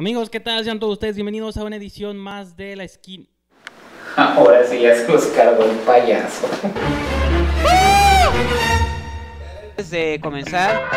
Amigos, ¿qué tal? Sean todos ustedes bienvenidos a una edición más de La Esquina. Ahora sí ya se los cargó el payaso. Antes de comenzar...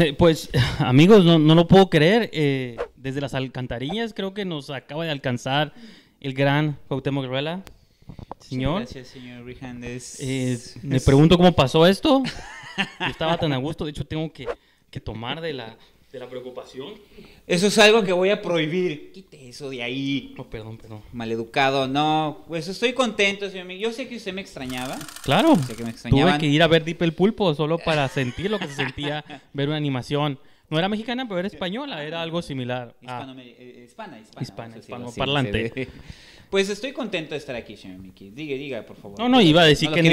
Eh, pues amigos, no, lo puedo creer. Eh, desde las alcantarillas creo que nos acaba de alcanzar el gran Cuauhtémoc Ruela. Señor. gracias, señor Rijandes. Eh, me pregunto cómo pasó esto. Yo estaba tan a gusto. De hecho, tengo que, que tomar de la de la preocupación. Eso es algo que voy a prohibir. Quite eso de ahí. No, perdón, perdón. Maleducado, no. Pues estoy contento, señor. Yo sé que usted me extrañaba. Claro. Sé que me Tuve que ir a ver Deep el Pulpo solo para sentir lo que se sentía ver una animación. No era mexicana, pero era española, era ah, algo similar. Ah. Hispano, eh, eh, hispana, hispana. Hispana, hispano, parlante. Pues estoy contento de estar aquí, señor Miki. Diga, diga, por favor. No, no, iba a decir que, en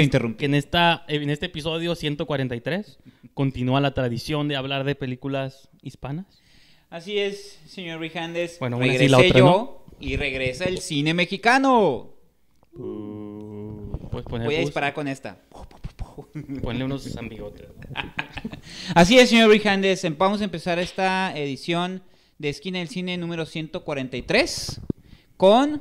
este, esta, en este episodio 143 continúa la tradición de hablar de películas hispanas. Así es, señor Rijandes. Bueno, regresé la otra, yo y regresa el cine mexicano. Voy a disparar con esta. Ponle unos Así es, señor Brijandes. Em, vamos a empezar esta edición de Esquina del Cine número 143 con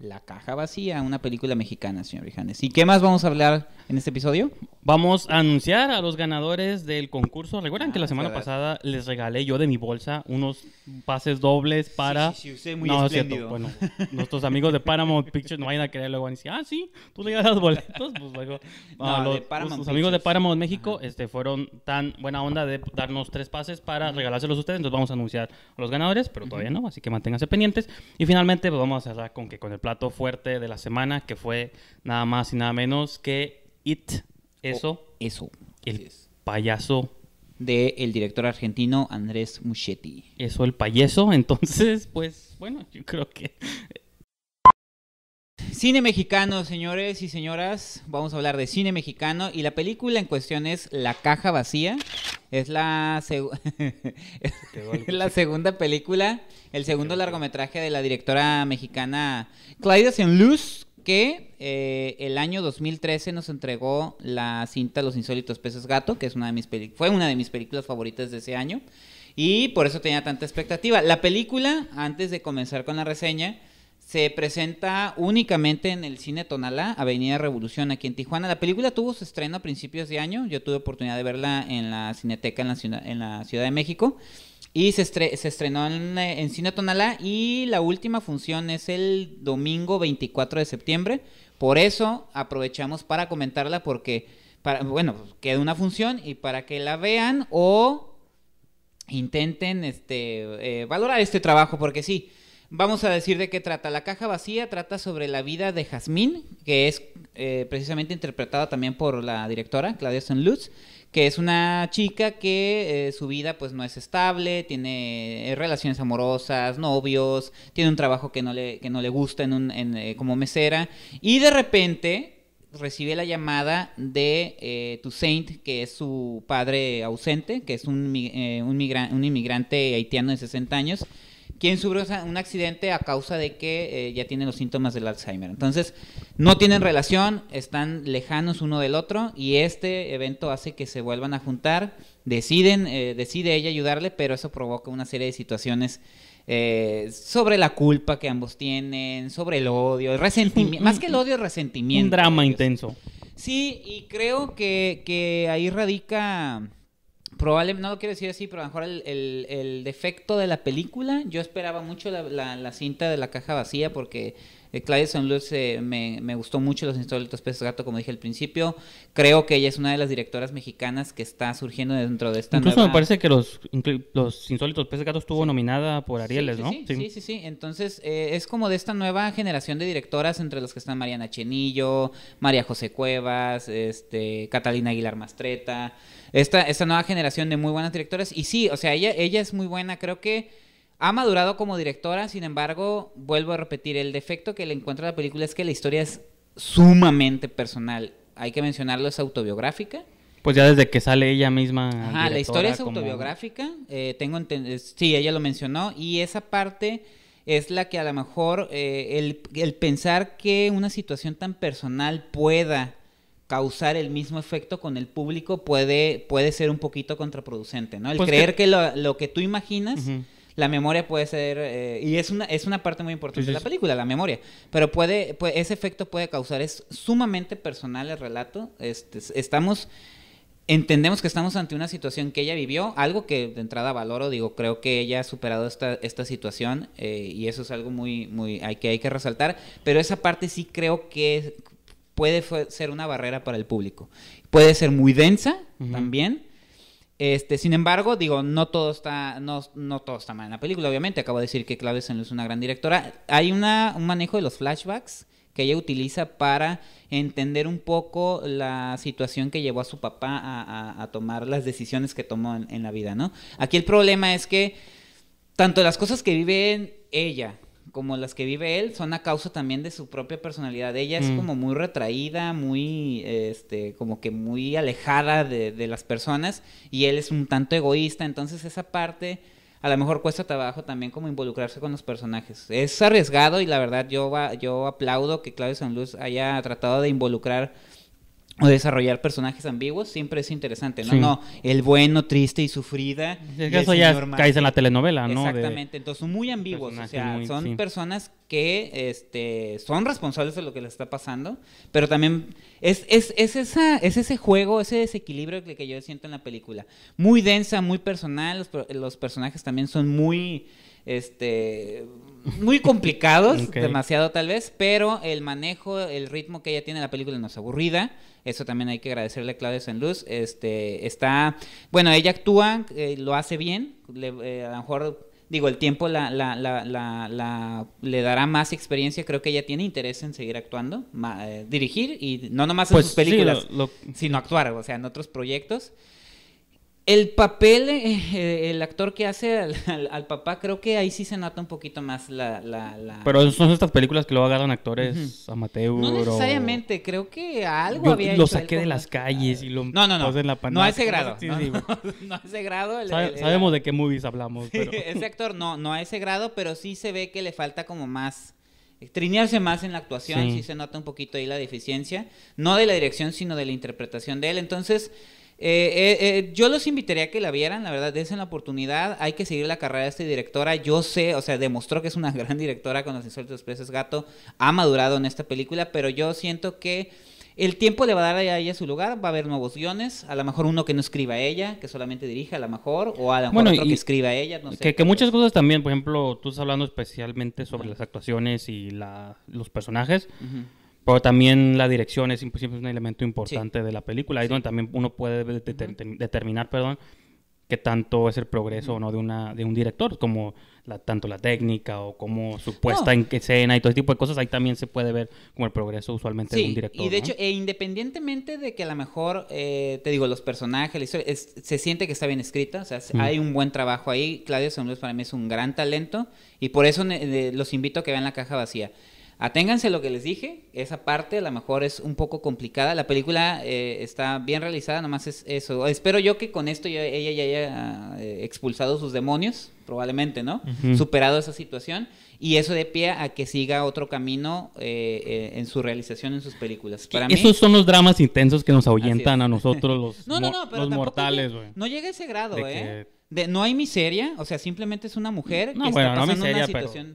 la caja vacía, una película mexicana, señor Vijanes. ¿Y qué más vamos a hablar en este episodio? Vamos a anunciar a los ganadores del concurso. Recuerden ah, que la semana pasada les regalé yo de mi bolsa unos pases dobles para... Sí, sí, usted muy no, Bueno, nuestros amigos de Paramount Pictures no vayan a creer luego van a decir, ah, sí, tú le das boletos. Pues luego... No, ah, los, los amigos de Paramount México este, fueron tan buena onda de darnos tres pases para regalárselos a ustedes. Entonces vamos a anunciar a los ganadores, pero todavía no, así que manténganse pendientes. Y finalmente pues, vamos a cerrar con que con el plan plato fuerte de la semana, que fue nada más y nada menos que It, eso. Oh, eso. El payaso. De el director argentino Andrés Muschietti. Eso, el payaso. Entonces, pues, bueno, yo creo que Cine mexicano, señores y señoras. Vamos a hablar de cine mexicano. Y la película en cuestión es La Caja Vacía. Es la, segunda película, el segundo largometraje de la directora mexicana Claudia Senluz, que eh, el año 2013 nos entregó la cinta Los Insólitos Peces Gato, que es una de mis fue una de mis películas favoritas de ese año. Y por eso tenía tanta expectativa. La película, antes de comenzar con la reseña, se presenta únicamente en el cine Tonalá, Avenida Revolución, aquí en Tijuana. La película tuvo su estreno a principios de año. Yo tuve oportunidad de verla en la Cineteca en la Ciudad, de México. Y se, estrenó en, Cine Tonalá. Y la última función es el domingo 24 de septiembre. Por eso aprovechamos para comentarla porque, bueno, queda una función y para que la vean o intenten este, eh, valorar este trabajo porque sí. Vamos a decir de qué trata. La caja vacía trata sobre la vida de Jazmín, que es eh, precisamente interpretada también por la directora, Claudia Luz, que es una chica que eh, su vida pues no es estable, tiene eh, relaciones amorosas, novios, tiene un trabajo que no le, que no le gusta en un, como mesera, y de repente recibe la llamada de eh, Toussaint, que es su padre ausente, que es un, un, un, inmigrante haitiano de 60 años, quien sufrió un accidente a causa de que eh, ya tiene los síntomas del Alzheimer. Entonces, no tienen relación, están lejanos uno del otro y este evento hace que se vuelvan a juntar, deciden, eh, decide ella ayudarle, pero eso provoca una serie de situaciones eh, sobre la culpa que ambos tienen, sobre el odio, el resentimiento, más que el odio, el resentimiento. Un drama intenso. Sí, y creo que, que ahí radica probablemente, no lo quiero decir así, pero a lo mejor el, defecto de la película, yo esperaba mucho la, la, la, cinta de la caja vacía porque eh, Claudia eh, me, me, gustó mucho Los Insólitos Peces Gato, como dije al principio. Creo que ella es una de las directoras mexicanas que está surgiendo dentro de esta Incluso me parece que los, los Insólitos Peces Gatos estuvo nominada por Arieles, ¿no? Sí, sí, sí. Entonces, eh, es como de esta nueva generación de directoras, entre las que están Mariana Chenillo, María José Cuevas, este, Catalina Aguilar Mastreta. Esta, esta nueva generación de muy buenas directoras. Y sí, o sea, ella, ella es muy buena. Creo que ha madurado como directora, sin embargo, vuelvo a repetir, el defecto que le encuentro a la película es que la historia es sumamente personal. Hay que mencionarlo, es autobiográfica. Pues ya desde que sale ella misma. Ajá, la historia es autobiográfica. Eh, tengo sí, ella lo mencionó. Y esa parte es la que a lo mejor eh, el, pensar que una situación tan personal pueda causar el mismo efecto con el público puede, puede ser un poquito contraproducente, ¿no? El pues creer que... lo, que tú imaginas la memoria puede ser, eh, y es una, es una parte muy importante de la película, la memoria, pero puede, ese efecto puede causar, es sumamente personal el relato, este, estamos entendemos que estamos ante una situación que ella vivió, algo que de entrada valoro, digo, creo que ella ha superado esta, esta situación eh, y eso es algo muy, muy, hay que, hay que resaltar, pero esa parte sí creo que puede ser una barrera para el público. Puede ser muy densa también, este, sin embargo, digo, no todo está, no, todo está mal en la película, obviamente. Acabo de decir que Claudia es una gran directora. Hay un manejo de los flashbacks que ella utiliza para entender un poco la situación que llevó a su papá a, tomar las decisiones que tomó en, la vida, ¿no? Aquí el problema es que tanto las cosas que vive ella como las que vive él son a causa también de su propia personalidad. Ella es mm. como muy retraída, muy, este, como que muy alejada de, de, las personas y él es un tanto egoísta, entonces esa parte a lo mejor cuesta trabajo también como involucrarse con los personajes. Es arriesgado y la verdad yo, yo aplaudo que Claudio Sanluz haya tratado de involucrar o desarrollar personajes ambiguos siempre es interesante, ¿no? No, el bueno, triste y sufrida. eso ya caes en la telenovela, ¿no? Exactamente, entonces son muy ambiguos, o sea, son personas que este, son responsables de lo que les está pasando, pero también es, es, es, esa, es ese juego, ese desequilibrio que, yo siento en la película. Muy densa, muy personal, los personajes también son muy este, muy complicados, demasiado tal vez, pero el manejo, el ritmo que ella tiene en la película no es aburrida. Eso también hay que agradecerle a Claudia Sanluz. Este, está, bueno, ella actúa, eh, lo hace bien, eh, a lo mejor digo, el tiempo la, la, la, la, le dará más experiencia. Creo que ella tiene interés en seguir actuando, eh, dirigir y no nomás en pues sus películas, sino actuar, o sea, en otros proyectos. El papel, eh, eh, el actor que hace al, papá, creo que ahí sí se nota un poquito más la... Pero son estas películas que lo agarran actores amateurs No necesariamente, creo que algo Yo había Lo saqué de las calles y lo no, en la pantalla. No a ese grado. no, no, a ese grado. sabemos de qué movies hablamos. Pero... ese actor no, no a ese grado, pero sí se ve que le falta como más eh, trinearse más en la actuación, sí. se nota un poquito ahí la deficiencia, no de la dirección, sino de la interpretación de él. Entonces, eh, eh, eh, yo los invitaría a que la vieran, la verdad, es la oportunidad. Hay que seguir la carrera de esta directora. Yo sé, o sea, demostró que es una gran directora con los insultos peces gato. Ha madurado en esta película, pero yo siento que el tiempo le va a dar a ella su lugar. Va a haber nuevos guiones. A lo mejor uno que no escriba ella, que solamente dirija, a lo mejor, o a lo mejor otro que escriba a ella. No sé, que, muchas cosas también, por ejemplo, tú estás hablando especialmente sobre las actuaciones y la, los personajes. Pero también la dirección es, es un elemento importante de la película. Ahí donde también uno puede determinar, perdón, qué tanto es el progreso o no de, una, de un director, como la, tanto la técnica o como su puesta en escena y todo ese tipo de cosas, ahí también se puede ver como el progreso usualmente de un director. Y de hecho, e independientemente de que a lo mejor, eh, te digo, los personajes, la historia, se siente que está bien escrita, o sea, hay un buen trabajo ahí, Claudio San para mí es un gran talento y por eso los invito a que vean la caja vacía. Aténganse a lo que les dije, esa parte a lo mejor es un poco complicada, la película eh, está bien realizada, nomás es eso. Espero yo que con esto ella ya haya eh, expulsado sus demonios, probablemente, ¿no? Superado esa situación y eso de pie a que siga otro camino eh, en su realización en sus películas. Esos son los dramas intensos que nos ahuyentan a nosotros los, mortales. güey. no llega a ese grado, ¿eh? no hay miseria, o sea, simplemente es una mujer no, que está pasando una situación.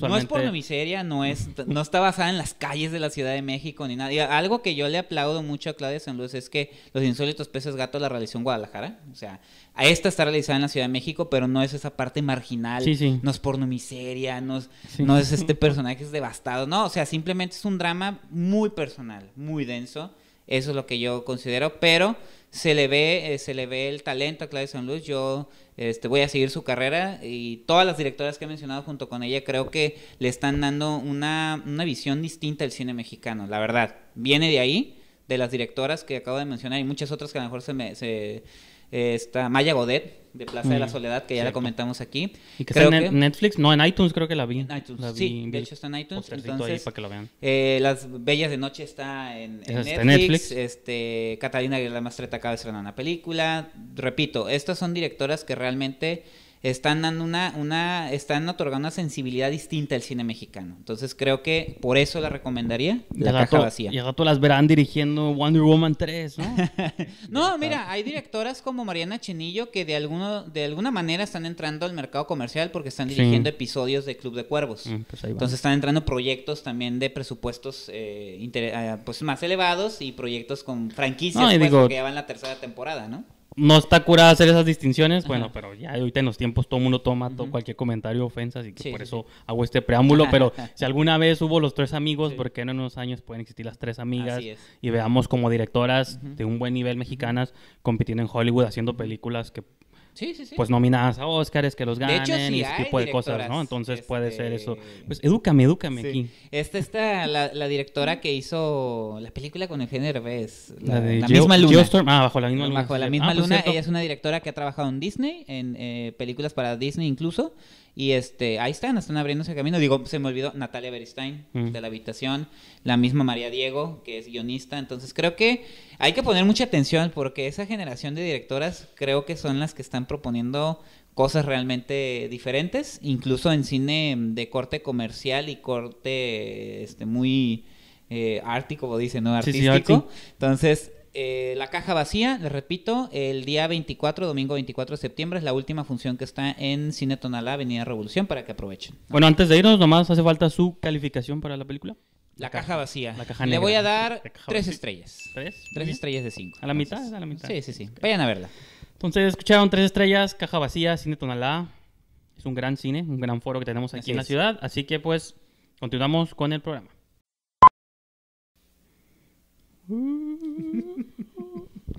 No es por la miseria, no es, no está basada en las calles de la Ciudad de México ni nada. algo que yo le aplaudo mucho a Claudia Sanluz es que Los Insólitos Peces Gato la realizó en Guadalajara. O sea, a esta está realizada en la Ciudad de México, pero no es esa parte marginal, no es porno miseria, no es, no es este personaje es devastado. No, o sea, simplemente es un drama muy personal, muy denso eso es lo que yo considero, pero se le ve, eh, se le ve el talento a Claudia Sanluz. Yo este, voy a seguir su carrera y todas las directoras que he mencionado junto con ella creo que le están dando una, una visión distinta al cine mexicano, la verdad. Viene de ahí, de las directoras que acabo de mencionar y muchas otras que a lo mejor se me... Se, está Maya Godet, de Plaza de la mm, Soledad, que ya la comentamos aquí. Y que está en Netflix, no, en iTunes creo que la vi. sí, de hecho está en iTunes. para que vean. Eh, Las Bellas de Noche está en, Netflix. Este, Catalina Aguilar Mastreta acaba de estrenar una película. Repito, estas son directoras que realmente están dando una, una, están otorgando una sensibilidad distinta al cine mexicano. Entonces creo que por eso la recomendaría la caja vacía. Y rato las verán dirigiendo Wonder Woman 3, ¿no? no, mira, hay directoras como Mariana Chinillo que de alguno, de alguna manera están entrando al mercado comercial porque están dirigiendo episodios de Club de Cuervos. Mm, pues Entonces están entrando proyectos también de presupuestos eh, eh, pues más elevados y proyectos con franquicias pues, que ya van la tercera temporada, ¿no? no está curada hacer esas distinciones, bueno, pero ya ahorita en los tiempos todo mundo toma todo, cualquier comentario ofensa, así que por eso hago este preámbulo, pero si alguna vez hubo los tres amigos, porque en unos años pueden existir las tres amigas y veamos como directoras de un buen nivel mexicanas compitiendo en Hollywood haciendo películas que Sí, sí, Pues nominadas a Oscars que los ganen y ese tipo de cosas, ¿no? Entonces puede ser eso. Este, pues edúcame, edúcame aquí. Esta está la, directora que hizo la película con el género la, la, de misma luna. ah, bajo la misma luna. Bajo la misma ah, pues luna, ella es una directora que ha trabajado en Disney, en eh, películas para Disney incluso. Y este, ahí están, están abriendo ese camino. Digo, se me olvidó Natalia Beristain mm. de la habitación, la misma María Diego, que es guionista. Entonces creo que hay que poner mucha atención porque esa generación de directoras creo que son las que están proponiendo cosas realmente diferentes, incluso en cine de corte comercial y corte este, muy eh, como dicen, ¿no? Artístico. Sí, Entonces, eh, la caja vacía, les repito, el día 24, domingo 24 de septiembre, es la última función que está en Cine Tonalá, Avenida Revolución, para que aprovechen. Bueno, antes de irnos, nomás hace falta su calificación para la película. La, caja, vacía. La caja Le voy a dar tres estrellas. ¿Tres? Tres estrellas de cinco. ¿A la mitad? A la mitad. Sí, sí, sí. Vayan a verla. Entonces, escucharon tres estrellas, caja vacía, Cine Tonalá. Es un gran cine, un gran foro que tenemos aquí en la ciudad. Así que, pues, continuamos con el programa.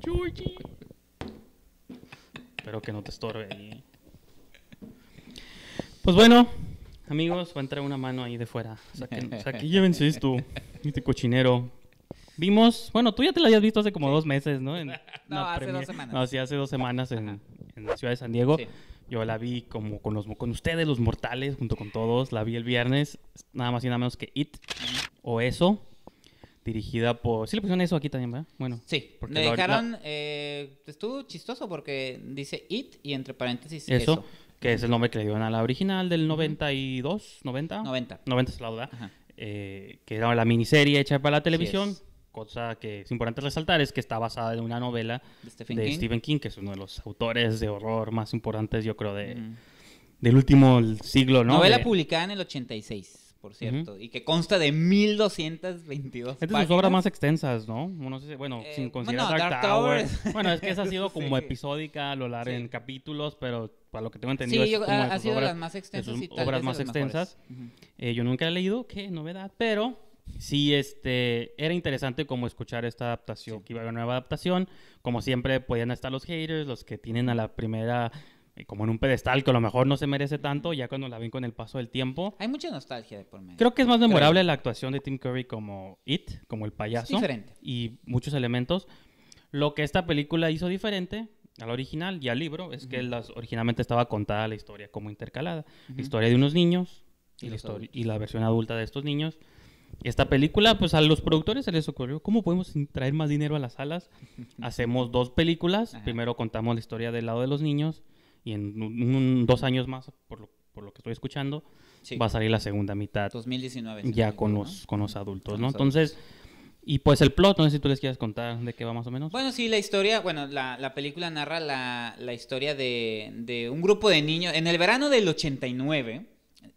Yuji. Espero que no te estorbe ahí. Pues bueno, amigos, va a entrar una mano ahí de fuera. sea, que llévense esto, este cochinero. Vimos, bueno, tú ya te la habías visto hace como dos meses, ¿no? no, hace dos semanas. No, sí, hace dos semanas en, la ciudad de San Diego. Yo la vi como con, los, con ustedes, los mortales, junto con todos. La vi el viernes, nada más y nada menos que It o eso dirigida por... Sí le pusieron eso aquí también, ¿verdad? Bueno. Sí, porque le dejaron... Eh, estuvo chistoso porque dice It y entre paréntesis eso. Que es el nombre que le dieron a la original del 92, 90. 90. 90 es la duda. Eh, que era la miniserie hecha para la televisión. cosa que es importante resaltar es que está basada en una novela de Stephen, King. que es uno de los autores de horror más importantes, yo creo, de, del último siglo, ¿no? Novela publicada en el 86 por cierto, y que consta de 1222 Esta es sus obras más extensas, ¿no? Bueno, eh, sin considerar bueno, bueno, es que esa ha sido como episódica lo largo en capítulos, pero para lo que tengo entendido es obras, más extensas obras más extensas. Eh, yo nunca he leído, qué novedad, pero sí este era interesante como escuchar esta adaptación, que iba a haber una nueva adaptación, como siempre podían estar los haters, los que tienen a la primera como en un pedestal que a lo mejor no se merece tanto, ya cuando la ven con el paso del tiempo. Hay mucha nostalgia de por medio. Creo que es más memorable la actuación de Tim Curry como It, como el payaso. diferente. Y muchos elementos. Lo que esta película hizo diferente al original y al libro es que las, originalmente estaba contada la historia como intercalada. La historia de unos niños y, la historia, y la versión adulta de estos niños. Esta película, pues a los productores se les ocurrió, ¿cómo podemos traer más dinero a las salas? Hacemos dos películas. Primero contamos la historia del lado de los niños y en dos años más, por lo, por lo que estoy escuchando, va a salir la segunda mitad. 2019. ya con, los, con los adultos, ¿no? Entonces, y pues el plot, no sé si tú les quieres contar de qué va más o menos. Bueno, sí, la historia, bueno, la, la película narra la, la historia de, de, un grupo de niños. En el verano del 89,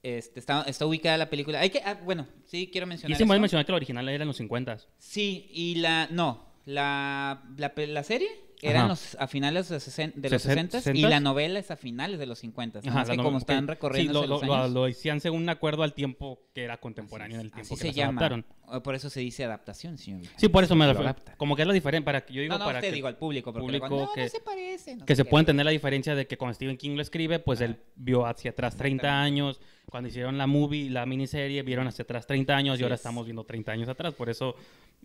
este, está, está ubicada la película. Hay que, ah, bueno, sí, quiero mencionar. Y sí, mencionar que la original era en los 50. Sí, y la, no, la, la, la serie eran los, a finales de, de los 60 y la novela es a finales de los 50. así como están recorriendo lo, los lo, según un acuerdo al tiempo que era contemporáneo en el tiempo así que se llama. Por eso se dice adaptación, señor. Sí, por eso me refiero. Como que es la diferencia para que yo digo no, no, usted digo al público, porque que, se parece, que se puede entender la diferencia de que cuando Stephen King lo escribe, pues él vio hacia atrás 30 años, cuando hicieron la movie, la miniserie, vieron hacia atrás 30 años y ahora estamos viendo 30 años atrás, por eso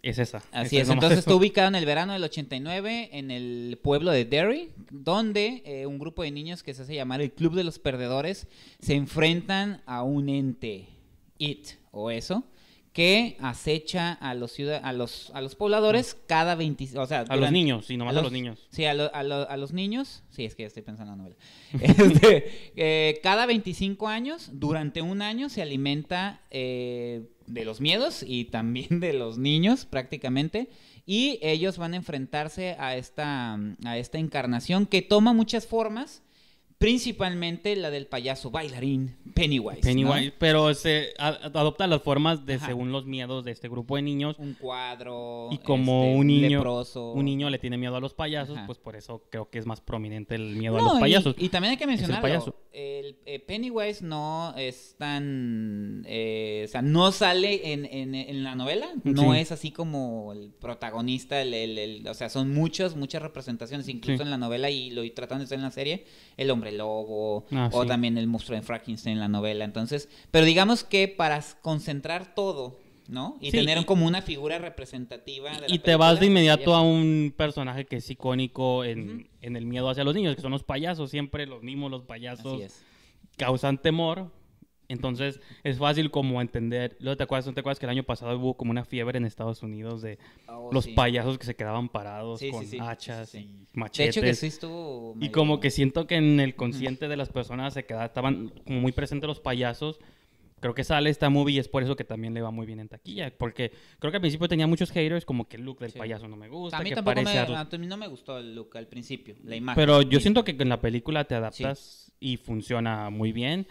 es esa. Así es. Entonces está ubicado en el verano del 89 en el pueblo de Derry, donde eh, un grupo de niños que se hace llamar el Club de los Perdedores se enfrentan a un ente, IT o eso, que acecha a los, a los, a los pobladores mm. cada 20... O sea, a los niños, sí, nomás a los, niños. Sí, a, a, los niños. Sí, es que ya estoy pensando en la novela. Este, eh, cada 25 años, durante un año, se alimenta... Eh, de los miedos y también de los niños prácticamente. Y ellos van a enfrentarse a esta, a esta encarnación que toma muchas formas principalmente la del payaso bailarín Pennywise. pero se adopta las formas de según los miedos de este grupo de niños. Un cuadro. Y como este, un niño, leproso. un niño le tiene miedo a los payasos, pues por eso creo que es más prominente el miedo a los payasos. Y, también hay que mencionar el, eh, Pennywise no es tan, eh, o sea, no sale en, la novela, no es así como el protagonista, o sea, son muchas, muchas representaciones, incluso en la novela y lo tratando de hacer en la serie, el hombre el lobo ah, o también el monstruo de Frankenstein en la novela. Entonces, pero digamos que para concentrar todo, ¿no? Y tener como una figura representativa. y te vas de inmediato a un personaje que es icónico en, en, el miedo hacia los niños, que son los payasos, siempre los mismos, los payasos causan temor entonces es fácil como entender. ¿Lo te acuerdas, te acuerdas que el año pasado hubo como una fiebre en Estados Unidos de ah, oh, los payasos que se quedaban parados con hachas y machetes? De hecho que sí estuvo. Y como que siento que en el consciente de las personas se quedaban, estaban como muy presentes los payasos. Creo que sale esta movie y es por eso que también le va muy bien en taquilla. Porque creo que al principio tenía muchos haters, como que el look del payaso no me gusta. A mí que tampoco a... mí no me gustó el look al principio, la imagen. Pero yo siento que en la película te adaptas y funciona muy bien.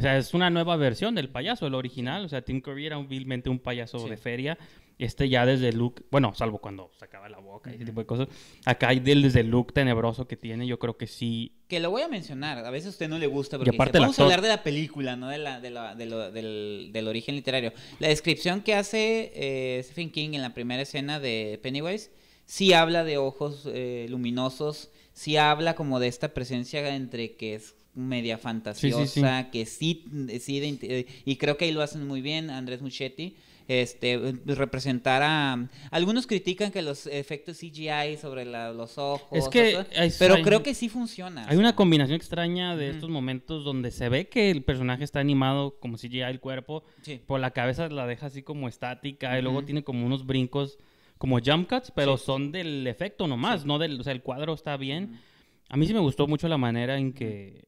O sea, es una nueva versión del payaso, el original. O sea, Tim Curry era vilmente un payaso de feria. Este ya desde el look, bueno, salvo cuando sacaba la boca y ese tipo de cosas. Acá hay del, desde el look tenebroso que tiene, yo creo que sí. Que lo voy a mencionar, a veces a usted no le gusta, porque aparte vamos a hablar de la película, no de la, de la, del, origen literario. La descripción que hace eh, Stephen King en la primera escena de Pennywise sí habla de ojos eh, luminosos, sí habla como de esta presencia entre que es media fantasiosa, que sí, sí eh, y creo que ahí lo hacen muy bien Andrés Muchetti, este, eh, representar a... Algunos critican que los efectos CGI sobre la, los ojos, es que pero creo que sí funciona. Hay una combinación extraña de estos momentos donde se ve que el personaje está animado como CGI el cuerpo, por la cabeza la deja así como estática, y luego tiene como unos brincos como jump cuts, pero son del efecto nomás, no del... O sea, el cuadro está bien. A mí sí me gustó mucho la manera en que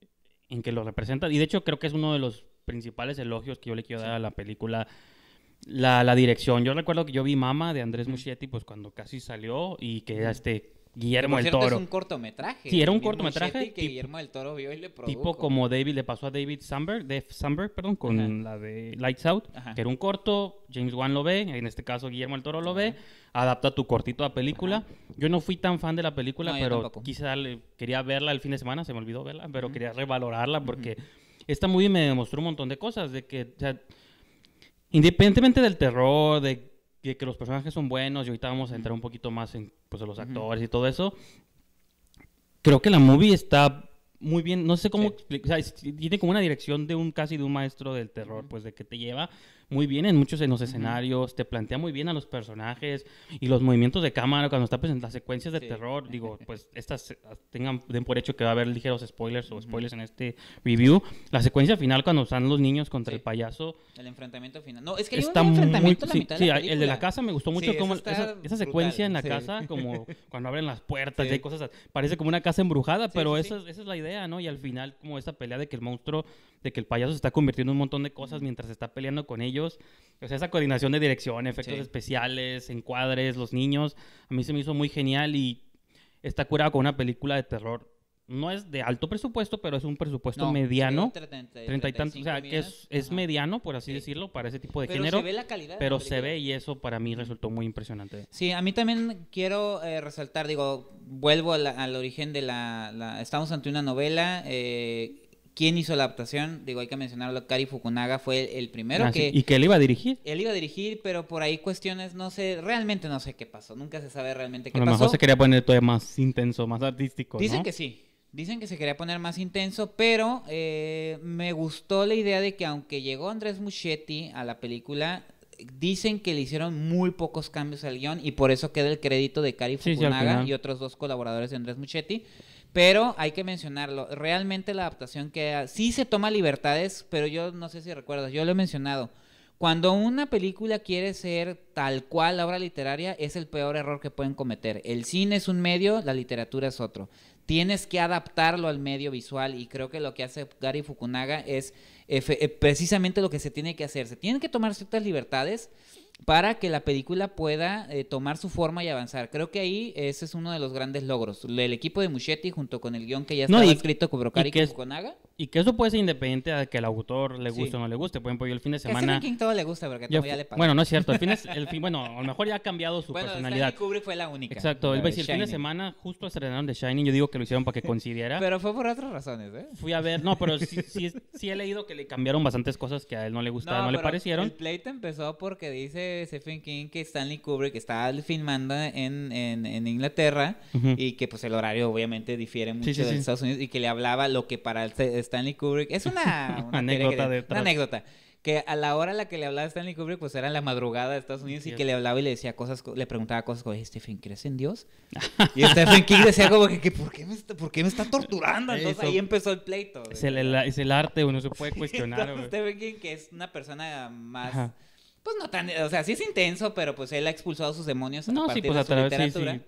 en que lo representa. Y de hecho creo que es uno de los principales elogios que yo le quiero dar a la película. La, dirección. Yo recuerdo que yo vi Mama de Andrés Muschietti pues cuando casi salió y que este Guillermo del Toro. Es un cortometraje. Sí, era un cortometraje. Que Guillermo del Toro vio y le produjo. Tipo como David le pasó a David Samberg, Dave Sandberg, perdón, con la de Lights Out, que era un corto, James Wan lo ve, en este caso Guillermo del Toro lo ve, adapta tu cortito a película. Yo no fui tan fan de la película, pero quise quería verla el fin de semana, se me olvidó verla, pero quería revalorarla porque esta movie me demostró un montón de cosas, de que, independientemente del terror, de de que los personajes son buenos y ahorita vamos a entrar un poquito más en pues, los actores y todo eso. Creo que la movie está muy bien, no sé cómo, tiene como una dirección de un casi de un maestro del terror, pues de que te lleva muy bien en muchos en los escenarios, te plantea muy bien a los personajes y los movimientos de cámara cuando está presentando las secuencias de terror, digo, pues estas ah, tengan den por hecho que va a haber ligeros spoilers o spoilers en este review. La secuencia final cuando están los niños contra el payaso, el enfrentamiento final. No, es que el enfrentamiento la mitad de la el de la casa me gustó mucho esa, secuencia en la casa como cuando abren las puertas y hay cosas parece como una casa embrujada, pero esa, esa es la idea, ¿no? Y al final como esa pelea de que el monstruo de que el payaso se está convirtiendo en un montón de cosas mientras está peleando con ellos o sea, esa coordinación de dirección, efectos especiales, encuadres, los niños, a mí se me hizo muy genial y está curado con una película de terror. No es de alto presupuesto, pero es un presupuesto mediano. treinta y tantos. O sea, que es, mediano, por así decirlo, para ese tipo de género. Pero se ve la calidad. Pero se ve y eso para mí resultó muy impresionante. Sí, a mí también quiero eh, resaltar, digo, vuelvo al origen de la, Estamos ante una novela. Eh, quién hizo la adaptación. Digo, hay que mencionarlo, Kari Fukunaga fue el primero ah, que... Y que él iba a dirigir. Él iba a dirigir, pero por ahí cuestiones, no sé, realmente no sé qué pasó. Nunca se sabe realmente qué pasó. A lo mejor se quería poner todavía más intenso, más artístico. Dicen que sí. Dicen que se quería poner más intenso, pero eh, me gustó la idea de que aunque llegó Andrés Muchetti a la película, dicen que le hicieron muy pocos cambios al guión y por eso queda el crédito de Cari Fukunaga y otros dos colaboradores de Andrés Muchetti. Pero hay que mencionarlo, realmente la adaptación que sí se toma libertades, pero yo no sé si recuerdas, yo lo he mencionado. Cuando una película quiere ser tal cual la obra literaria, es el peor error que pueden cometer. El cine es un medio, la literatura es otro. Tienes que adaptarlo al medio visual y creo que lo que hace Gary Fukunaga es eh, precisamente lo que se tiene que hacer. Se tienen que tomar ciertas libertades para que la película pueda eh, tomar su forma y avanzar. Creo que ahí ese es uno de los grandes logros. El equipo de Muchetti junto con el guión que ya estaba escrito con Brocari y, con y que eso puede ser independiente a que el autor le guste o no le guste. Por ejemplo, yo el fin de semana. Stephen King todo le gusta porque ya le pasa. Bueno, no es cierto. El fin bueno, a lo mejor ya ha cambiado su bueno, personalidad. Stanley Kubrick fue la única. Exacto. El, el fin de semana, justo estrenaron The Shining. Yo digo que lo hicieron para que coincidiera. pero fue por otras razones, ¿eh? Fui a ver. No, pero sí, he leído que le cambiaron bastantes cosas que a él no le gustaban, no, le parecieron. El pleito empezó porque dice Stephen King que Stanley Kubrick estaba filmando en, en, en Inglaterra y que, pues, el horario obviamente difiere mucho de Estados Unidos y que le hablaba lo que para el Stanley Kubrick. Es una, anécdota que, a la hora a la que le hablaba Stanley Kubrick, pues era en la madrugada de Estados Unidos y que le hablaba y le decía cosas, le preguntaba cosas como, Stephen, ¿crees en Dios? y Stephen King decía como que, ¿por, qué me está, torturando? Entonces ahí empezó el pleito. Es el, arte, uno se puede cuestionar. Stephen King, que es una persona más... Pues no tan, o sea, sí es intenso, pero pues él ha expulsado a sus demonios a no, sí, pues, a través, literatura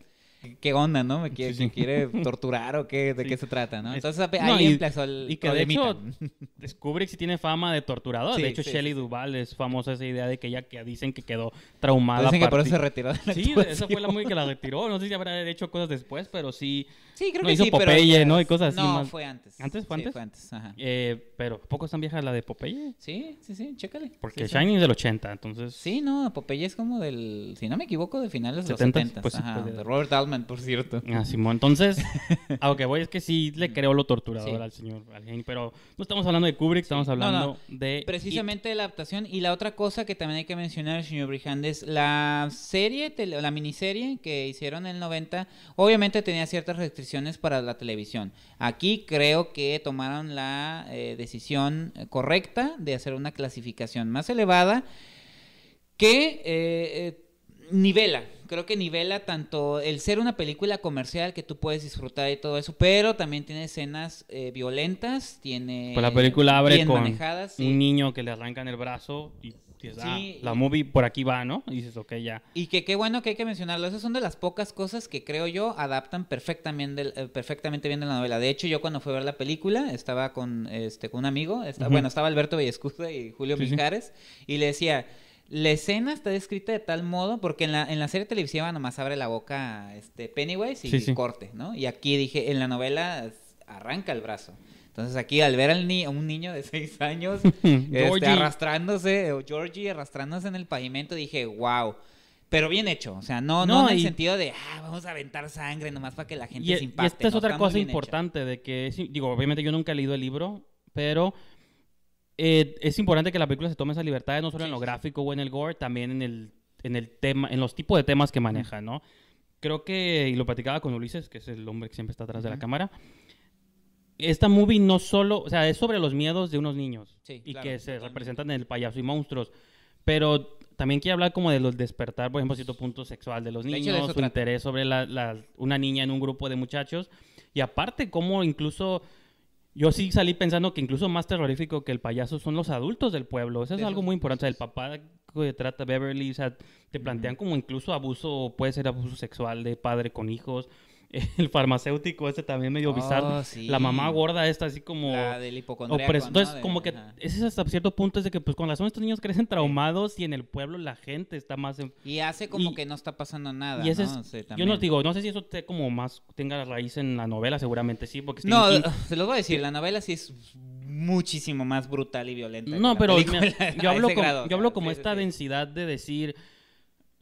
qué onda, ¿no? ¿Me quiere, torturar o qué, de qué se trata, ¿no? Entonces ahí empezó el Y que de hecho, descubre si tiene fama de torturador. de hecho, Shelley Duval es famosa esa idea de que ella que dicen que quedó traumada. Dicen que por eso se retiró Sí, esa fue la muy que la retiró. No sé si habrá hecho cosas después, pero sí Sí, creo no, que hizo sí, Popeye, ¿no? Y cosas así. No, fue antes. ¿Antes fue antes? ajá. Eh, pero ¿poco es tan vieja la de Popeye? Sí, sí, sí, chécale. Porque Shining es del 80, entonces... Sí, no, Popeye es como del, si no me equivoco, de finales de los 70. Pues, ajá, pues, de Robert Altman, por cierto. Ah, entonces, Aunque voy es que sí le creo lo torturador al señor pero no estamos hablando de Kubrick, estamos hablando de... Precisamente de la adaptación y la otra cosa que también hay que mencionar, señor Brijand, es la serie, la miniserie que hicieron en el 90, obviamente tenía ciertas restricciones para la televisión. Aquí creo que tomaron la eh, decisión eh, correcta de hacer una clasificación más elevada que eh, nivela, creo que nivela tanto el ser una película comercial que tú puedes disfrutar y todo eso, pero también tiene escenas violentas, tiene... Pues la película abre con manejadas, un niño que le arrancan el brazo y Ah, la movie por aquí va, ¿no? Y dices, ok, ya. Y que qué bueno que hay que mencionarlo. Esas son de las pocas cosas que creo yo adaptan perfectamente, eh, perfectamente bien de la novela. De hecho, yo cuando fui a ver la película estaba con, este, un amigo, bueno, estaba Alberto Villescuda y Julio sí, y le decía la escena está descrita de tal modo, porque en la, en la serie televisiva nomás abre la boca este, Pennywise y corte, ¿no? Y aquí dije, en la novela arranca el brazo. Entonces aquí al ver al a un niño de seis años este, arrastrándose, o eh, Georgie arrastrándose en el pavimento, dije, wow. Pero bien hecho, o sea, no, no, en el sentido de, ah, vamos a aventar sangre nomás para que la gente e-, se impacte. Y esta es otra cosa importante, de que, digo, obviamente yo nunca he leído el libro, pero eh, es importante que la película se tome esa libertad, no solo en lo gráfico o en el gore, también en el, en el tema, en los tipos de temas que maneja, ¿no? Creo que, y lo platicaba con Ulises, que es el hombre que siempre está atrás de la cámara, esta movie no solo, o sea, es sobre los miedos de unos niños y que se representan en el payaso y monstruos, pero también quiere hablar como de los despertar, por ejemplo, cierto punto sexual de los niños, de su interés sobre una niña en un grupo de muchachos y aparte como incluso yo sí salí pensando que incluso más terrorífico que el payaso son los adultos del pueblo. Eso es algo muy importante. El papá que trata Beverly, o te plantean como incluso abuso, puede ser abuso sexual de padre con hijos. el farmacéutico ese también medio oh, bizarro. La mamá gorda esta así como... La del ¿no? Entonces, como que ese es hasta cierto punto es de que pues con son estos niños crecen traumados y en el pueblo la gente está más... Y hace como que no está pasando nada, y ¿no? yo no digo, no sé si eso te como más tenga raíz en la novela, seguramente sí, porque... No, se los voy a decir, la novela sí es muchísimo más brutal y violenta. No, pero yo, hablo yo hablo como esta densidad de decir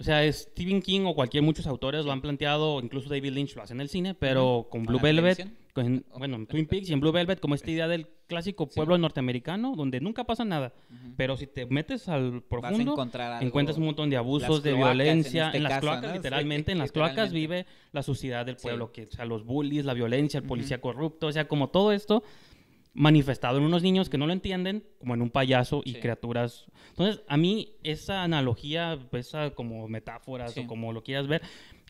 o sea, Stephen King o cualquier, muchos autores lo han planteado, incluso David Lynch lo hace en el cine, pero con Blue Velvet, bueno, en Twin Peaks y en Blue Velvet, como esta idea del clásico pueblo norteamericano, donde nunca pasa nada. Pero si te metes al profundo, encuentras un montón de abusos, de violencia. Este en, las cloacas, literalmente, en las cloacas vive la suciedad del pueblo, que, o sea, los bullies, la violencia, el policía corrupto, o sea, como todo esto manifestado en unos niños que no lo entienden, como en un payaso y criaturas. Entonces, a mí esa analogía, pues, esa como metáforas o como lo quieras ver,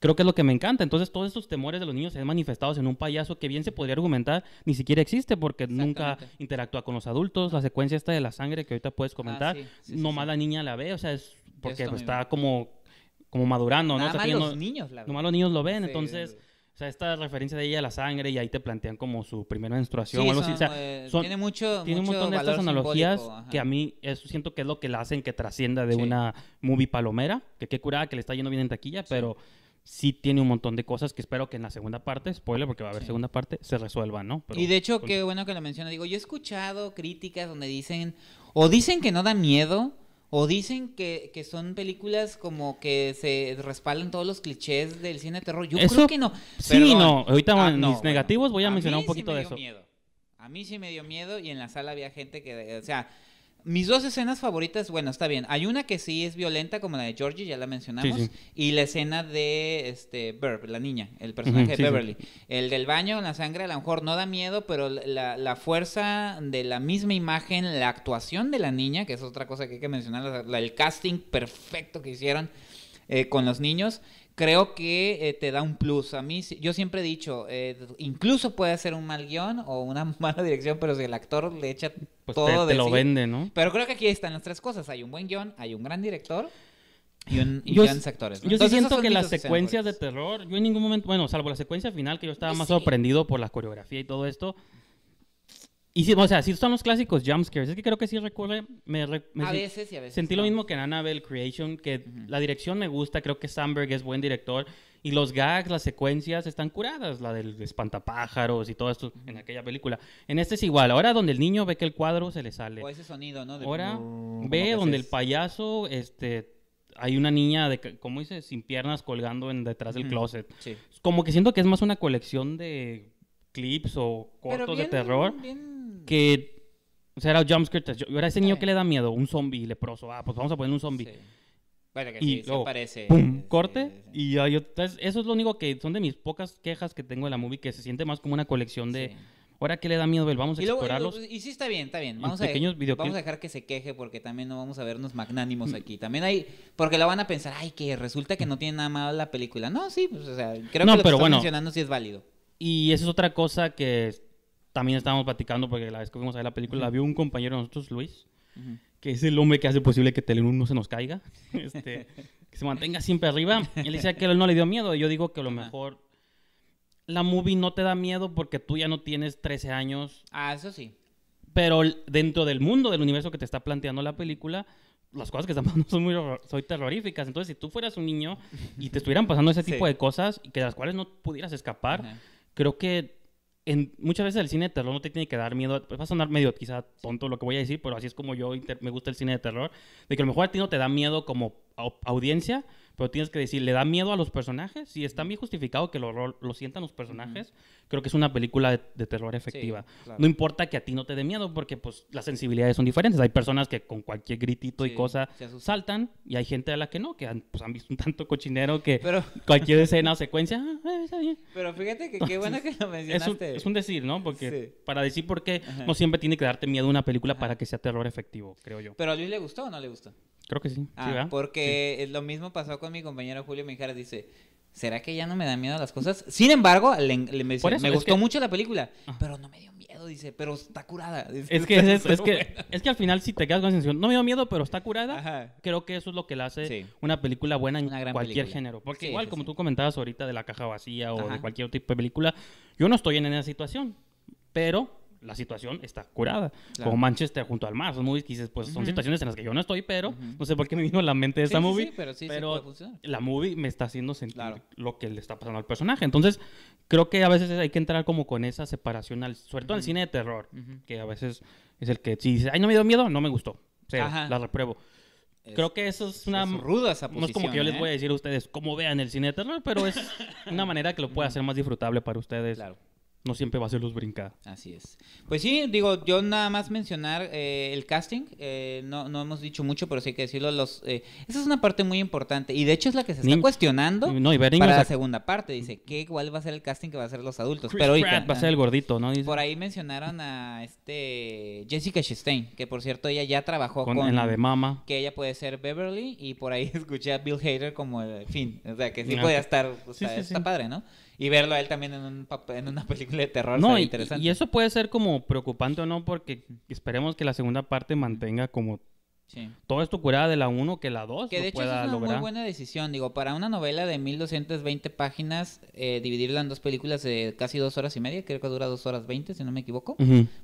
creo que es lo que me encanta. Entonces, todos estos temores de los niños se han manifestado en un payaso que bien se podría argumentar ni siquiera existe porque nunca interactúa con los adultos. La secuencia esta de la sangre que ahorita puedes comentar, ah, no nomás la niña la ve, o sea, es porque pues, está como como madurando, ¿no? Más los niños la ven. los niños lo ven, entonces sea, esta referencia de ella a la sangre y ahí te plantean como su primera menstruación o algo así. Eh, tiene mucho. Tiene un montón de estas analogías que a mí eso siento que es lo que la hacen que trascienda de una movie palomera. Que qué curada, que le está yendo bien en taquilla, pero sí tiene un montón de cosas que espero que en la segunda parte, spoiler porque va a haber segunda parte, se resuelvan, ¿no? y de hecho, qué bueno que lo menciona. Digo, yo he escuchado críticas donde dicen, o dicen que no da miedo, o dicen que, que, son películas como que se respaldan todos los clichés del cine de terror. Yo creo que no. Sí, no. Ahorita ah, en mis negativos voy a, mencionar un poquito de eso. Miedo. A mí sí me dio miedo y en la sala había gente que, o sea, mis dos escenas favoritas, bueno, está bien. Hay una que sí es violenta, como la de Georgie, ya la mencionamos. Y la escena de este Burb, la niña, el personaje de Beverly. El del baño, la sangre, a lo mejor no da miedo, pero la, fuerza de la misma imagen, la actuación de la niña, que es otra cosa que hay que mencionar, el casting perfecto que hicieron eh, con los niños creo que eh, te da un plus. A mí, yo siempre he dicho, eh, incluso puede ser un mal guión o una mala dirección, pero si el actor le echa pues todo de lo vende, ¿no? Pero creo que aquí están las tres cosas. Hay un buen guión, hay un gran director y, un, y grandes actores. Yo siento que las secuencias de terror, yo en ningún momento, bueno, salvo la secuencia final, que yo estaba más sorprendido por la coreografía y todo esto, y sí, o sea, sí son los clásicos jumpscares. Es que creo que sí recurre. Me, a veces a veces. Sentí lo mismo que en Annabelle Creation, que la dirección me gusta. Creo que Sandberg es buen director. Y los gags, las secuencias están curadas. La del espantapájaros y todo esto en aquella película. En este es igual. Ahora donde el niño ve que el cuadro se le sale. O ese sonido, ¿no? Ahora ve donde el payaso este, hay una niña de, ¿cómo dice? Sin piernas colgando en detrás del closet. Como que siento que es más una colección de clips o cortos de terror. Bien que. O sea, era jumpscare Yo, ese niño que le da miedo, un zombie leproso. Ah, pues vamos a poner un zombie. Bueno, que y sí, se parece. ¡Pum! corte. Y ahí eso es lo único que son de mis pocas quejas que tengo de la movie, que se siente más como una colección de. Ahora que le da miedo, vamos a explorarlos. Y, sí está bien, está bien. Vamos a, dejar que se queje porque también no vamos a vernos magnánimos mm. aquí. También hay, porque la van a pensar, ay, que resulta que no tiene nada malo la película. No, sí, pues, o sea, creo que lo pero que bueno, mencionando sí es válido. Y eso es otra cosa que también estábamos platicando, porque la vez que fuimos a ver la película, la vio un compañero de nosotros, Luis, que es el hombre que hace posible que Telenor no se nos caiga, este, que se mantenga siempre arriba. Él decía que él no le dio miedo. Yo digo que a lo mejor la movie no te da miedo porque tú ya no tienes 13 años. Ah, eso sí. Pero dentro del mundo, del universo que te está planteando la película, las cosas que están pasando son muy terroríficas. Entonces, si tú fueras un niño y te estuvieran pasando ese tipo de cosas y que de las cuales no pudieras escapar, creo que muchas veces el cine de terror no te tiene que dar miedo. Pues, va a sonar medio quizá tonto lo que voy a decir, pero así es como yo me gusta el cine de terror. De que a lo mejor a ti no te da miedo como audiencia, pero tienes que decir, ¿le da miedo a los personajes? Si está bien justificado que lo, lo, sientan los personajes, creo que es una película de, terror efectiva. No importa que a ti no te dé miedo, porque pues las sensibilidades son diferentes. Hay personas que con cualquier gritito y cosa saltan, y hay gente a la que no, que han, pues, visto un tanto cochinero que cualquier escena o secuencia, ah, ah, Pero fíjate que qué bueno que lo mencionaste. Es un, decir, ¿no? Porque para decir por qué no siempre tiene que darte miedo una película para que sea terror efectivo, creo yo. Pero a Luis le gustó o no le gustó? Creo que sí. Ah, porque lo mismo pasó con mi compañero Julio Mijares. Dice, ¿será que ya no me dan miedo las cosas? Sin embargo, le, me, gustó mucho la película, pero no me dio miedo, dice, pero está curada. es, que, es, que, es que al final si te quedas con la sensación, no me dio miedo, pero está curada, creo que eso es lo que le hace una película buena en cualquier género. Porque igual, como tú comentabas ahorita de la caja vacía o de cualquier tipo de película, yo no estoy en esa situación, pero la situación está curada. Como Manchester junto al mar, son pues son situaciones en las que yo no estoy, pero no sé por qué me vino a la mente esta movie. pero, la movie me está haciendo sentir lo que le está pasando al personaje. Entonces, creo que a veces hay que entrar como con esa separación, al, sobre todo al cine de terror, que a veces es el que si dices, ay, no me dio miedo, no me gustó. O sea, la repruebo. creo que eso es una... Es ruda esa posición, No es como que yo les voy a ¿eh? decir a ustedes cómo vean el cine de terror, pero es una manera que lo pueda hacer más disfrutable para ustedes. Claro no siempre va a ser los brincada. Así es. Pues sí, digo, yo nada más mencionar eh, el casting, eh, no, no hemos dicho mucho, pero sí hay que decirlo, los, eh, esa es una parte muy importante, y de hecho es la que se está cuestionando no, y para la segunda parte, dice, ¿qué, ¿cuál va a ser el casting que va a ser los adultos? pero va a ser el gordito, ¿no? Por ahí mencionaron a este Jessica Chastain, que por cierto ella ya trabajó con, en la de Mama, que ella puede ser Beverly, y por ahí escuché a Bill Hader como el fin, o sea, que sí ah, podía estar, o sea, está padre, ¿no? y verlo a él también en, en una película de terror. No, y, interesante. y eso puede ser como preocupante o no, porque esperemos que la segunda parte mantenga como Todo esto curada de la 1 que la 2. Que de hecho es una muy buena decisión. Digo, para una novela de 1220 páginas, eh, dividirla en dos películas de casi dos horas y media, creo que dura dos horas 20, si no me equivoco,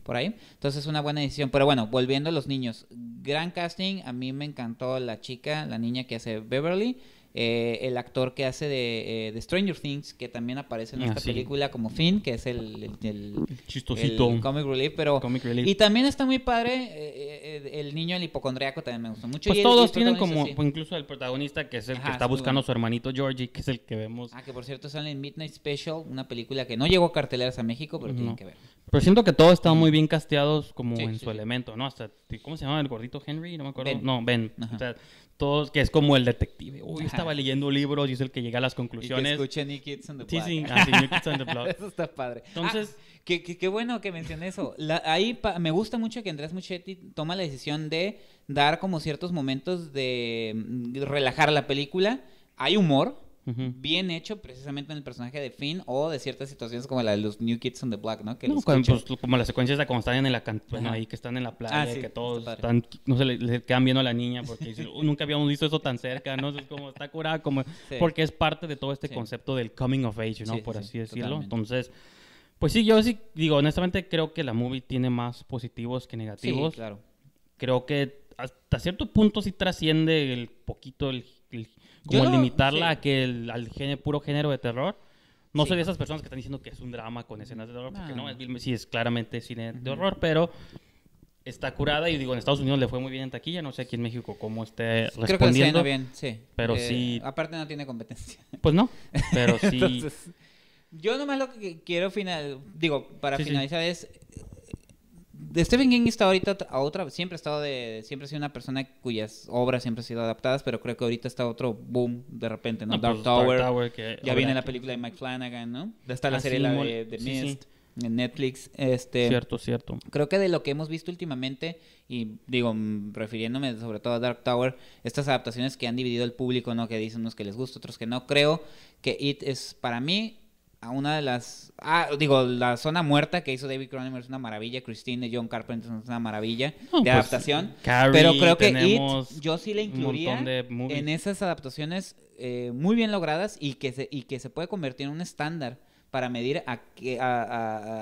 por ahí. Entonces es una buena decisión. Pero bueno, volviendo a los niños. Gran casting, a mí me encantó la chica, la niña que hace Beverly. Eh, el actor que hace eh, de, Stranger Things, que también aparece en esta ah, película como Finn, que es el, el, chistosito. El comic relief, pero... Y también está muy padre eh, el niño, el hipocondriaco, también me gustó mucho. Pues y todos tienen como, pues, incluso el protagonista, que es el que está buscando a su hermanito Georgie, que es el que vemos. Ah, que por cierto sale en Midnight Special, una película que no llegó a carteleras a México, pero tiene que ver. Pero siento que todos están muy bien casteados como en su elemento, ¿no? Hasta, ¿cómo se llama el gordito Henry? No me acuerdo. No, Ben. O sea, todos, que es como el detective. Uy, estaba leyendo libros y es el que llega a las conclusiones. Y que escuche Kids on the Block. Ah, eso está padre. Ah, Entonces... qué, bueno que mencioné eso. ahí me gusta mucho que Andrés Muchetti toma la decisión de dar como ciertos momentos de mm, relajar la película. Hay humor, bien hecho precisamente en el personaje de Finn o de ciertas situaciones como la de los New Kids on the Block, ¿no? Pues, como las secuencias de cuando están en la ahí que están en la playa, ah, que todos están, no sé, le, quedan viendo a la niña porque nunca habíamos visto eso tan cerca, ¿no? Es como está curada, como, porque es parte de todo este concepto del coming of age, ¿no? Por así decirlo. Entonces... Pues sí, yo sí digo, honestamente creo que la movie tiene más positivos que negativos. Sí, claro. Creo que hasta cierto punto sí trasciende el poquito el como limitarla a que al género, puro género de terror. No soy de esas personas que están diciendo que es un drama con escenas de terror, porque no, es, sí es claramente cine de horror, pero está curada y digo, en Estados Unidos le fue muy bien en taquilla, no sé aquí en México cómo esté respondiendo. Creo que bien, sí. Pero eh, sí. Aparte no tiene competencia. Pues no, pero sí. yo nomás lo que quiero final, digo, para finalizar es de Stephen King está ahorita a otra, siempre ha estado de, siempre ha sido una persona cuyas obras siempre han sido adaptadas, pero creo que ahorita está otro boom de repente, ¿no? Ah, pues, Dark, Tower, ya viene la película de Mike Flanagan, ¿no? Está la ah, serie de, The Mist. en Netflix. Este, cierto, cierto. Creo que de lo que hemos visto últimamente, y digo, mm, refiriéndome sobre todo a Dark Tower, estas adaptaciones que han dividido el público, ¿no? Que dicen unos que les gusta, otros que no. Creo que It es, para mí, a una de las. Ah, digo, La Zona Muerta que hizo David Cronenberg es una maravilla. Christine de John Carpenter es una maravilla pues, de adaptación. pero creo que yo sí le incluiría en esas adaptaciones eh, muy bien logradas y que, se, y que se puede convertir en un estándar para medir a,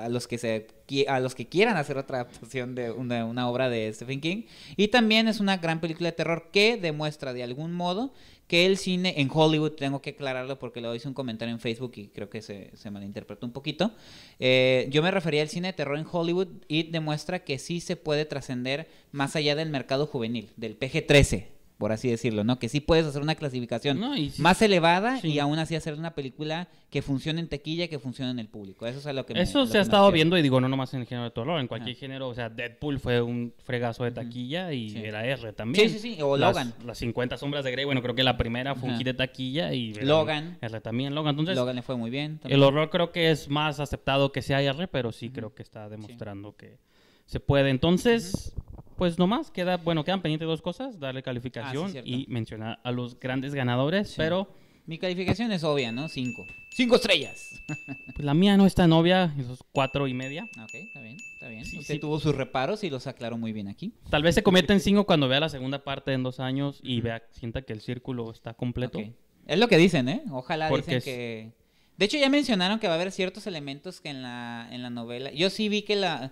a, los que se a los que quieran hacer otra adaptación de una, una, obra de Stephen King y también es una gran película de terror que demuestra de algún modo que el cine en Hollywood, tengo que aclararlo porque le hice un comentario en Facebook y creo que se, malinterpretó un poquito. Eh, yo me refería al cine de terror en Hollywood y demuestra que sí se puede trascender más allá del mercado juvenil, del PG-13, por así decirlo, ¿no? Que sí puedes hacer una clasificación más elevada y aún así hacer una película que funcione en tequilla, que funcione en el público. Eso es lo que Eso se ha estado viendo y digo, no nomás en el género de terror, en cualquier género, o sea, Deadpool fue un fregazo de taquilla y era R también. Sí, sí, sí, o Logan. Las 50 sombras de Grey, bueno, creo que la primera fue un hit de taquilla y Logan. R también, Logan. Entonces, Logan le fue muy bien. El horror creo que es más aceptado que sea R, pero sí creo que está demostrando que se puede. Entonces, pues nomás queda, bueno, quedan pendientes dos cosas, darle calificación ah, y mencionar a los grandes ganadores, pero... Mi calificación es obvia, ¿no? Cinco. Cinco estrellas. Pues la mía no está tan obvia, esos cuatro y media. Ok, está bien, está bien. Usted tuvo sus reparos y los aclaró muy bien aquí. Tal vez se cometa en cinco cuando vea la segunda parte en dos años y vea, sienta que el círculo está completo. Es lo que dicen, ¿eh? Ojalá dicen que... De hecho, ya mencionaron que va a haber ciertos elementos que en la, en la novela... Yo sí vi que la...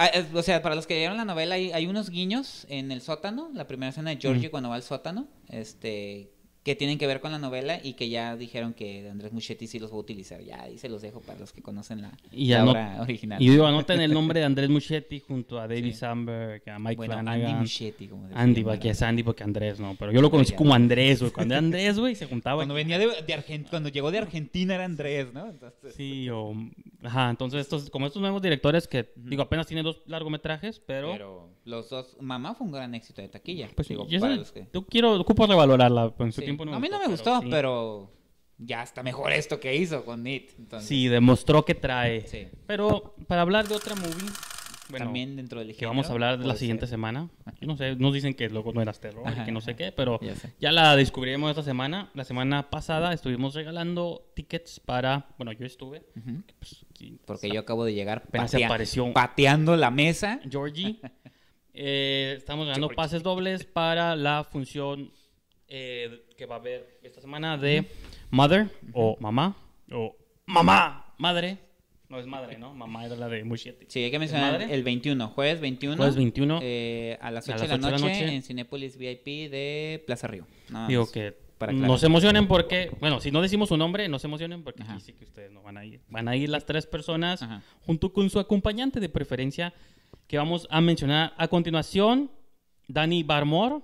Ah, o sea, para los que leyeron la novela, hay, unos guiños en el sótano, la primera escena de Georgie mm. cuando va al sótano, este, que tienen que ver con la novela y que ya dijeron que Andrés Muchetti sí los va a utilizar. Ya ahí se los dejo para los que conocen la, obra original. Y digo, anoten el nombre de Andrés Muchetti junto a David sí. que a Mike bueno, Andy Muchetti, como Andy, porque es Andy porque Andrés, ¿no? Pero yo lo conocí como Andrés, güey. Cuando era Andrés, güey, se juntaba. Cuando venía de, Argentina, cuando llegó de Argentina era Andrés, ¿no? Sí, o... Ajá, entonces estos, como estos nuevos directores que, digo, apenas tienen dos largometrajes, pero... los dos... Mamá fue un gran éxito de taquilla. Pues digo, para los que... quiero... Ocupo revalorarla, pues, sí a mí no me gustó, pero, ya está mejor esto que hizo con Nit. Sí, demostró que trae. Pero para hablar de otra movie. También dentro del Que vamos a hablar la siguiente semana. no sé, nos dicen que luego no eras terror, y que no sé qué, pero ya, la descubrimos esta semana. La semana pasada estuvimos regalando tickets para. Bueno, yo estuve. Porque pues, yo acabo de llegar apareció, pateando la mesa. Georgie. Eh, estamos ganando pases dobles para la función eh, que va a haber esta semana de Mother o Mamá o Mamá, Madre. No es madre, ¿no? Mamá era la de Muschietti. Sí, hay que mencionar el 21, jueves 21. Jueves 21. Eh, a las 8, de, la noche, en Cinepolis VIP de Plaza Río. Digo que no se emocionen porque, bueno, si no decimos su nombre, no se emocionen porque sí que ustedes no van a ir. Van a ir las tres personas junto con su acompañante de preferencia que vamos a mencionar a continuación. Dani Barmor,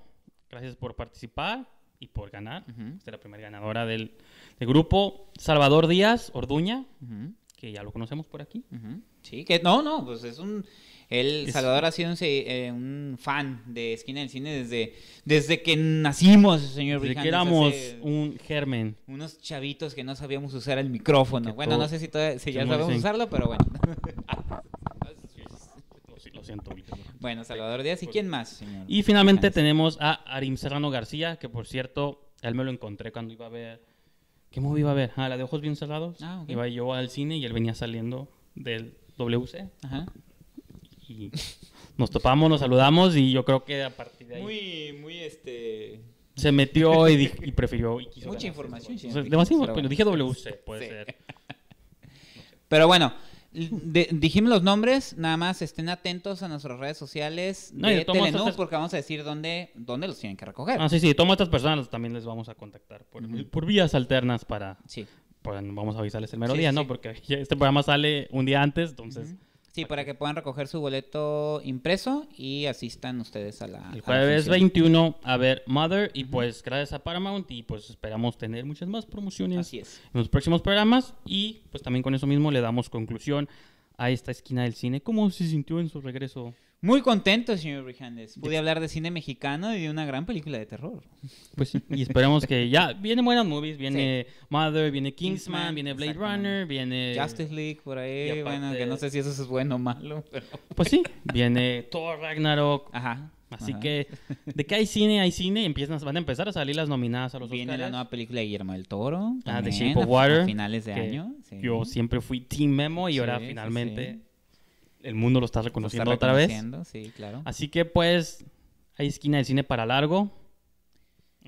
gracias por participar y por ganar. es la primera ganadora del, grupo. Salvador Díaz Orduña, que ya lo conocemos por aquí. Sí, que no, no, pues es un... El Salvador ha sido eh, un, fan de Esquina del Cine desde, desde que nacimos, señor Desde éramos un germen. Unos chavitos que no sabíamos usar el micrófono. bueno, no sé si, si ya sabemos usarlo, pero bueno. bueno, Salvador Díaz. ¿Y pues, quién más? Señor? Y finalmente tenemos a Arim Serrano García, que por cierto, él me lo encontré cuando iba a ver... ¿Qué movie iba a ver? Ah, la de Ojos Bien Cerrados. Ah, iba yo al cine y él venía saliendo del WC. Ajá. Y nos topamos, nos saludamos y yo creo que a partir de ahí... Muy, muy este se metió y, prefirió. Mucha información. Demasiado, bueno, dije WC, puede ser. Pero bueno, dijimos los nombres, nada más estén atentos a nuestras redes sociales de Telenú, porque vamos a decir dónde, dónde los tienen que recoger. Ah, sí, sí, tomo a estas personas, también les vamos a contactar por, vías alternas para... Sí. Pues, vamos a avisarles el mero día, ¿no? Porque este programa sale un día antes, entonces... Sí, para que puedan recoger su boleto impreso y asistan ustedes a la... El jueves 21 a ver Mother y pues gracias a Paramount y pues esperamos tener muchas más promociones en los próximos programas y pues también con eso mismo le damos conclusión a esta esquina del cine. ¿Cómo se sintió en su regreso? Muy contento, señor Brijandes. Pude hablar de cine mexicano y de una gran película de terror. Pues y esperemos que ya vienen buenas movies. Viene Mother, viene Kingsman, viene Blade Runner, viene... Justice League, por ahí. Bueno, que no sé si eso es bueno o malo. Pues sí, viene Thor Ragnarok. Ajá. Así que, de qué hay cine, hay cine, empiezan, van a empezar a salir las nominadas a los Viene la nueva película de Guillermo del Toro. Ah, de Shape Water. A finales de año. Yo siempre fui Team Memo y ahora finalmente el mundo lo está reconociendo, otra vez. Sí, claro. Así que pues hay esquina del cine para largo.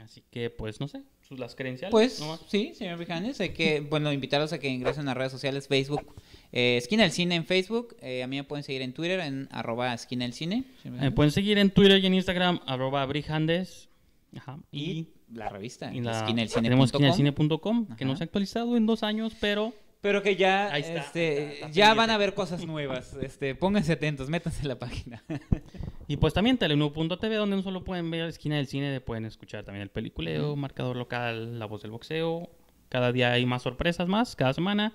Así que pues no sé, sus las credenciales. Pues sí, señor Brihandes, hay que bueno, invitarlos a que ingresen a redes sociales Facebook eh, Esquina del Cine en Facebook. Eh, a mí me pueden seguir en Twitter en arroba Esquina del Cine. Me pueden seguir en Twitter y en Instagram arroba Brijandes. Ajá. Y, la revista, y esquina del cine. Tenemos esquina del cine.com, que no se ha actualizado en dos años, pero pero que ya, este, ya van a ver cosas nuevas. Este, pónganse atentos, métanse en la página. y pues también Telenu.tv, donde no solo pueden ver la esquina del cine, pueden escuchar también el peliculeo, marcador local, la voz del boxeo. Cada día hay más sorpresas más, cada semana.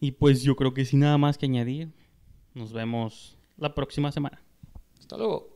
Y pues yo creo que sin nada más que añadir, nos vemos la próxima semana. Hasta luego.